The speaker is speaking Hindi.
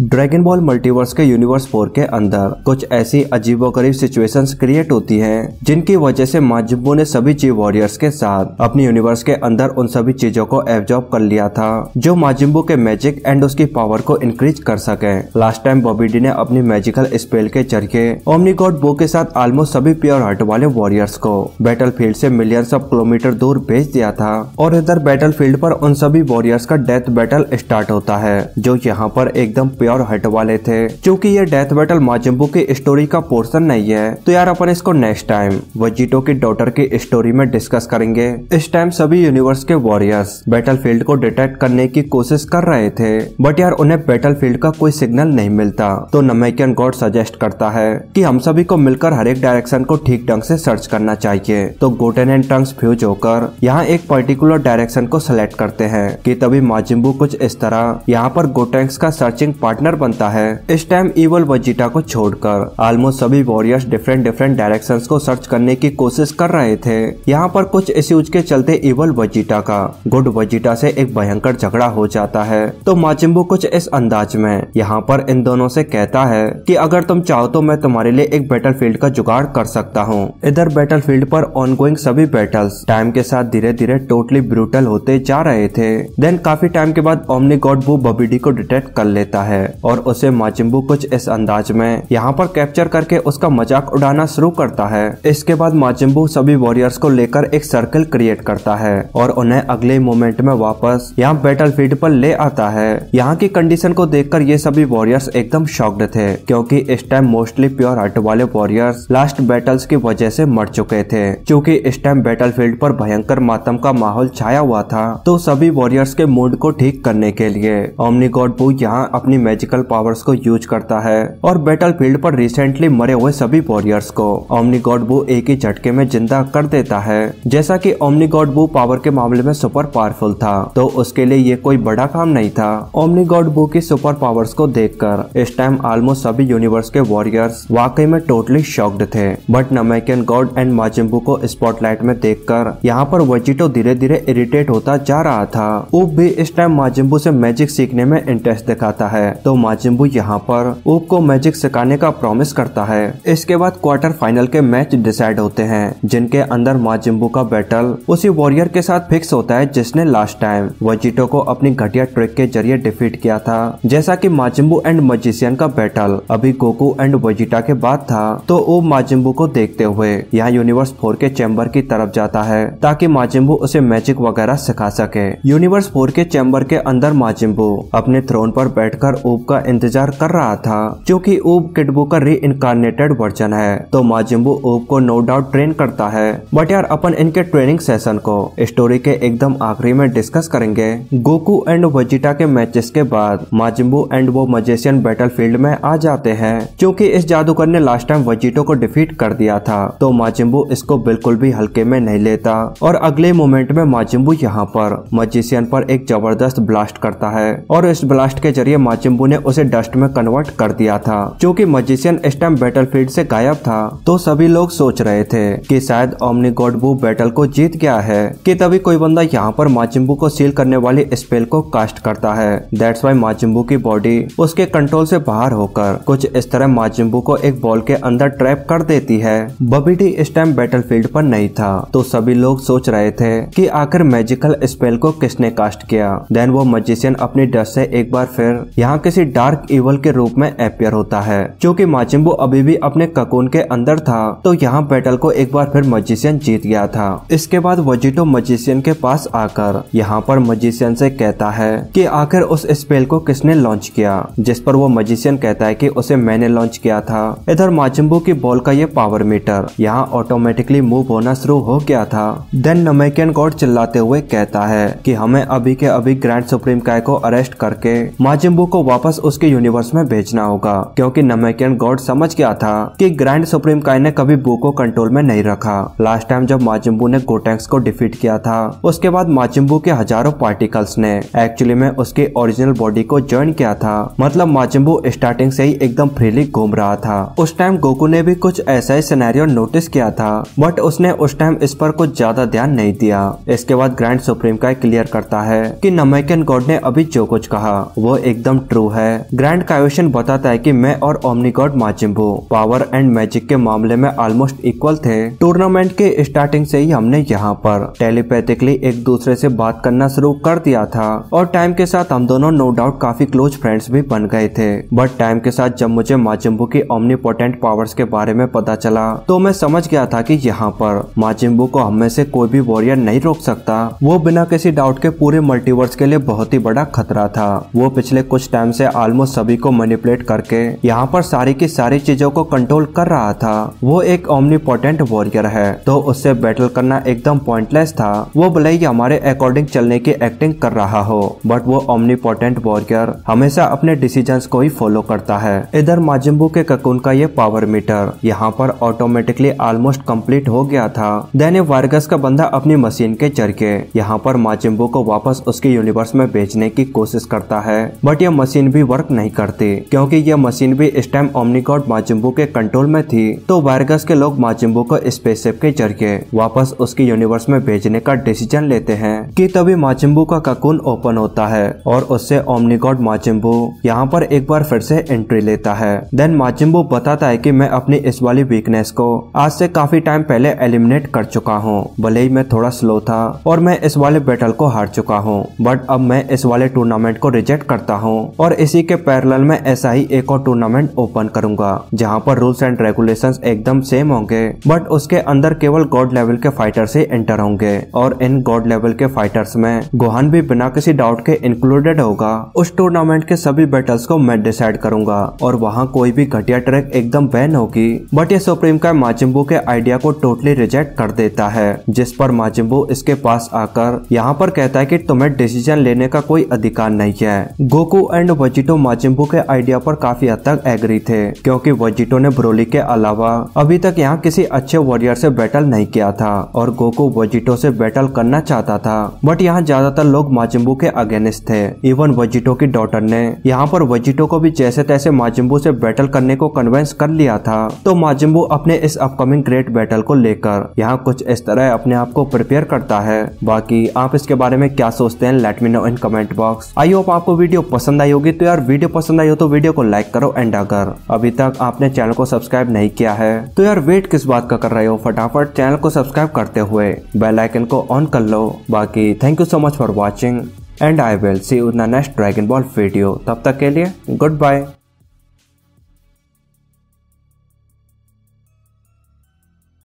ड्रैगन बॉल मल्टीवर्स के यूनिवर्स फोर के अंदर कुछ ऐसी अजीबोगरीब सिचुएशंस क्रिएट होती हैं जिनकी वजह से माजिबो ने सभी जी वॉरियर्स के साथ अपने यूनिवर्स के अंदर उन सभी चीजों को एब्जॉर्ब कर लिया था जो माजिबो के मैजिक एंड उसकी पावर को इंक्रीज कर सके लास्ट टाइम बॉबीडी ने अपनी मैजिकल स्पेल के जरिए ओमनी गॉड बो के साथ ऑलमोस्ट सभी प्योर हार्ट वाले वॉरियर्स को बैटल फील्ड ऐसी मिलियंस ऑफ किलोमीटर दूर भेज दिया था और इधर बैटल फील्ड आरोप उन सभी वॉरियर्स का डेथ बैटल स्टार्ट होता है जो यहाँ पर एकदम प्योर हट वाले थे क्योंकि ये डेथ बैटल माजिम्बू की स्टोरी का पोर्सन नहीं है तो यार अपन इसको नेक्स्ट टाइम वजीटो की डॉटर की स्टोरी में डिस्कस करेंगे इस टाइम सभी यूनिवर्स के वॉरियर्स बैटल को डिटेक्ट करने की कोशिश कर रहे थे बट यार उन्हें बैटल का कोई सिग्नल नहीं मिलता तो नमेकियन गॉड सजेस्ट करता है की हम सभी को मिलकर हर एक डायरेक्शन को ठीक ढंग ऐसी सर्च करना चाहिए तो गोटेन एंड टंग फ्यूज होकर यहाँ एक पर्टिकुलर डायरेक्शन को सिलेक्ट करते हैं कि तभी माजिम्बू कुछ इस तरह यहाँ पर गोटेंस का सर्चिंग पार्ट पार्टनर बनता है इस टाइम इवल वजीटा को छोड़कर ऑलमोस्ट सभी वॉरियर्स डिफरेंट डिफरेंट डायरेक्शन को सर्च करने की कोशिश कर रहे थे यहाँ पर कुछ इश्यूज के चलते इवल वजीटा का गुड वजीटा से एक भयंकर झगड़ा हो जाता है तो माचिम्बू कुछ इस अंदाज में यहाँ पर इन दोनों से कहता है कि अगर तुम चाहो तो मैं तुम्हारे लिए एक बैटल फील्ड का जुगाड़ कर सकता हूँ इधर बैटल फील्ड पर ऑनगोइंग सभी बैटल्स टाइम के साथ धीरे धीरे टोटली ब्रूटल होते जा रहे थे देन काफी टाइम के बाद ओमनी गॉड वो बबीडी को डिटेक्ट कर लेता है है और उसे माचिम्बू कुछ इस अंदाज में यहाँ पर कैप्चर करके उसका मजाक उड़ाना शुरू करता है इसके बाद माचिम्बू सभी वॉरियर्स को लेकर एक सर्कल क्रिएट करता है और उन्हें अगले मोमेंट में वापस यहाँ बैटल फील्ड पर ले आता है यहाँ की कंडीशन को कर ये सभी वॉरियर्स एकदम शॉक्ड थे क्योंकि इस टाइम मोस्टली प्योर हट वाले वॉरियर्स लास्ट बैटल्स की वजह से मर चुके थे क्योंकि इस टाइम बैटल फील्ड पर भयंकर मातम का माहौल छाया हुआ था तो सभी वॉरियर्स के मूड को ठीक करने के लिए ओमनी गॉड बू यहाँ अपनी मैजिकल पावर्स को यूज करता है और बैटल फील्ड पर रिसेंटली मरे हुए सभी वॉरियर्स को ओमनी गॉड बू एक ही झटके में जिंदा कर देता है जैसा कि ओमनी गॉड बू पावर के मामले में सुपर पावरफुल था तो उसके लिए ये कोई बड़ा काम नहीं था ओमनी गॉड बू की सुपर पावर्स को कर इस टाइम ऑलमोस्ट सभी यूनिवर्स के वॉरियर्स वाकई में टोटली शॉक्ड थे but Namekian god and Majimbu को स्पॉटलाइट में देख कर यहाँ पर वजिटो धीरे धीरे इरिटेट होता जा रहा था वो भी इस टाइम माजिम्बू से मैजिक सीखने में इंटरेस्ट दिखाता है तो माजिम्बू यहाँ पर ऊप को मैजिक सिखाने का प्रॉमिस करता है इसके बाद क्वार्टर फाइनल के मैच डिसाइड होते हैं जिनके अंदर माजिम्बू का बैटल उसी वॉरियर के साथ फिक्स होता है जिसने लास्ट टाइम वजीटो को अपनी घटिया ट्रिक के जरिए डिफीट किया था जैसा की माजिम्बू एंड मजिशियन का बैटल अभी गोकू एंड वजीटा के बाद था तो वो माजिम्बू को देखते हुए यहाँ यूनिवर्स फोर के चैम्बर की तरफ जाता है ताकि माजिम्बू उसे मैजिक वगैरह सिखा सके यूनिवर्स फोर के चैम्बर के अंदर माजिम्बू अपने थ्रोन पर बैठकर ओब का इंतजार कर रहा था जो कि ओब किडबो का री इनकारनेटेड वर्जन है तो माजिम्बू ओब को नो डाउट ट्रेन करता है बट यार अपन इनके ट्रेनिंग सेशन को स्टोरी के एकदम आखिरी में डिस्कस करेंगे गोकू एंड वजीटा के मैचेस के बाद माजिम्बू एंड वो मजेशियन बैटल फील्ड में आ जाते हैं क्योंकि इस जादूगर ने लास्ट टाइम वजीटो को डिफीट कर दिया था तो माजिम्बू इसको बिल्कुल भी हल्के में नहीं लेता और अगले मोमेंट में माजिम्बू यहाँ पर मजिशियन पर एक जबरदस्त ब्लास्ट करता है और इस ब्लास्ट के जरिए माजिम्बू उन्हें उसे डस्ट में कन्वर्ट कर दिया था जो कि मजिशियन स्टम्प बैटल फील्ड गायब था तो सभी लोग सोच रहे थे कि शायद ओमनी गॉडबू बैटल को जीत गया है कि तभी कोई बंदा यहाँ पर माचिम्बू को सील करने वाली स्पेल को कास्ट करता है दैट्स वाई माचिम्बू की बॉडी उसके कंट्रोल से बाहर होकर कुछ इस तरह माचिम्बू को एक बॉल के अंदर ट्रैप कर देती है बबीडी बैटल फील्ड पर नहीं था तो सभी लोग सोच रहे थे कि आखिर मैजिकल स्पेल को किसने कास्ट किया देन वो मजिशियन अपनी डस्ट से एक बार फिर यहाँ किसी डार्क इवल के रूप में अपियर होता है जो की माचिम्बो अभी भी अपने ककोन के अंदर था तो यहाँ बैटल को एक बार फिर मजिशियन जीत गया था इसके बाद वजिटो मजिशियन के पास आकर यहाँ पर मजिशियन से कहता है कि आखिर उस स्पेल को किसने लॉन्च किया जिस पर वो मजिशियन कहता है कि उसे मैंने लॉन्च किया था इधर माचिम्बो की बॉल का ये पावर मीटर यहाँ ऑटोमेटिकली मूव होना शुरू हो गया था देन नमेकियन गॉड चिल्लाते हुए कहता है की हमें अभी के अभी ग्रैंड सुप्रीम काय को अरेस्ट करके माचिम्बो को वापस उसके यूनिवर्स में भेजना होगा क्योंकि नमेकियन गॉड समझ गया था कि ग्रैंड सुप्रीम काइन ने कभी बू को कंट्रोल में नहीं रखा लास्ट टाइम जब माजिम्बू ने गोटेक्स को डिफीट किया था उसके बाद माचिम्बू के हजारों पार्टिकल्स ने एक्चुअली में उसके ओरिजिनल बॉडी को ज्वाइन किया था मतलब माचिम्बू स्टार्टिंग से ही एकदम फ्रीली घूम रहा था उस टाइम गोकू ने भी कुछ ऐसा ही सिनेरियो नोटिस किया था बट उसने उस टाइम इस पर कुछ ज्यादा ध्यान नहीं दिया इसके बाद ग्रैंड सुप्रीम का क्लियर करता है कि नमेकन गॉड ने अभी जो कुछ कहा वो एकदम ट्रू शो है ग्रैंड कायोशन बताता है कि मैं और omnigod Majimbu power and magic के मामले में ऑलमोस्ट इक्वल थे टूर्नामेंट के स्टार्टिंग से ही हमने यहाँ पर टेलीपैथिकली एक दूसरे से बात करना शुरू कर दिया था और टाइम के साथ हम दोनों नो डाउट काफी क्लोज फ्रेंड्स भी बन गए थे बट टाइम के साथ जब मुझे माचिम्बू की ओमनीपोर्टेंट पावर्स के बारे में पता चला तो मैं समझ गया था की यहाँ पर माचिम्बू को हमें से कोई भी वॉरियर नहीं रोक सकता वो बिना किसी डाउट के पूरे मल्टीवर्स के लिए बहुत ही बड़ा खतरा था वो पिछले कुछ टाइम से ऑलमोस्ट सभी को मैनिपुलेट करके यहाँ पर सारी की सारी चीजों को कंट्रोल कर रहा था वो एक ओमनीपोटेंट वॉरियर है तो उससे बैटल करना एकदम पॉइंटलेस था वो भले ही हमारे अकॉर्डिंग चलने की एक्टिंग कर रहा हो बट वो ओमनीपोटेंट वॉरियर हमेशा अपने डिसीजन को ही फॉलो करता है इधर माजिम्बू के ककुन का ये पावर मीटर यहाँ पर ऑटोमेटिकली ऑलमोस्ट कम्प्लीट हो गया था देने वायरगस का बंदा अपनी मशीन के के यहाँ पर माजिम्बू को वापस उसके यूनिवर्स में भेजने की कोशिश करता है बट यह मशीन मशीन भी वर्क नहीं करती क्योंकि यह मशीन भी इस टाइम ओमनिकॉट माचिम्बू के कंट्रोल में थी तो वायरगस के लोग माचिम्बू को स्पेसशिप के जरिए वापस उसके यूनिवर्स में भेजने का डिसीजन लेते हैं कि तभी माचिम्बू का ककुन ओपन होता है और उससे ओमनिकॉट माचिम्बू यहाँ पर एक बार फिर से एंट्री लेता है देन माचिम्बू बताता है की मैं अपनी इस वाली वीकनेस को आज से काफी टाइम पहले एलिमिनेट कर चुका हूँ भले ही मैं थोड़ा स्लो था और मैं इस वाले बैटल को हार चुका हूँ बट अब मैं इस वाले टूर्नामेंट को रिजेक्ट करता हूँ और और इसी के पैरल में ऐसा ही एक और टूर्नामेंट ओपन करूंगा जहां पर रूल्स एंड रेगुलेशन एकदम सेम होंगे बट उसके अंदर केवल गॉड लेवल के फाइटर्स ही एंटर होंगे और इन गॉड लेवल के फाइटर्स में गोहन भी बिना किसी डाउट के इंक्लूडेड होगा उस टूर्नामेंट के सभी बैटल्स को मैं डिसाइड करूंगा और वहाँ कोई भी घटिया ट्रैक एकदम बैन होगी बट ये सुप्रीम का माचिम्बू के आइडिया को टोटली रिजेक्ट कर देता है जिस पर माचिम्बू इसके पास आकर यहाँ पर कहता है की तुम्हें डिसीजन लेने का कोई अधिकार नहीं है गोकू एंड वजिटो माचिम्बू के आइडिया पर काफी हद तक एग्री थे क्योंकि वजिटो ने ब्रोली के अलावा अभी तक यहाँ किसी अच्छे वॉरियर से बैटल नहीं किया था और गोको वजिटो से बैटल करना चाहता था बट यहाँ ज्यादातर लोग माचिम्बू के अगेंस्ट थे इवन वजिटो की डॉटर ने यहाँ पर वजिटो को भी जैसे तैसे माजिम्बू से बैटल करने को कन्वेंस कर लिया था तो माजिम्बू अपने इस अपकमिंग ग्रेट बैटल को लेकर यहाँ कुछ इस तरह अपने आप को प्रिपेयर करता है बाकी आप इसके बारे में क्या सोचते हैं let me know in comment box I hope आपको वीडियो पसंद आई होगी तो यार वीडियो पसंद आई हो तो वीडियो को लाइक करो एंड अगर अभी तक आपने चैनल को सब्सक्राइब नहीं किया है तो यार वेट किस बात का कर रहे हो फटाफट चैनल को सब्सक्राइब करते हुए बेल आइकन को ऑन कर लो बाकी thank you so much for watching and I will see you next Dragon Ball video तब तक के लिए गुड बाय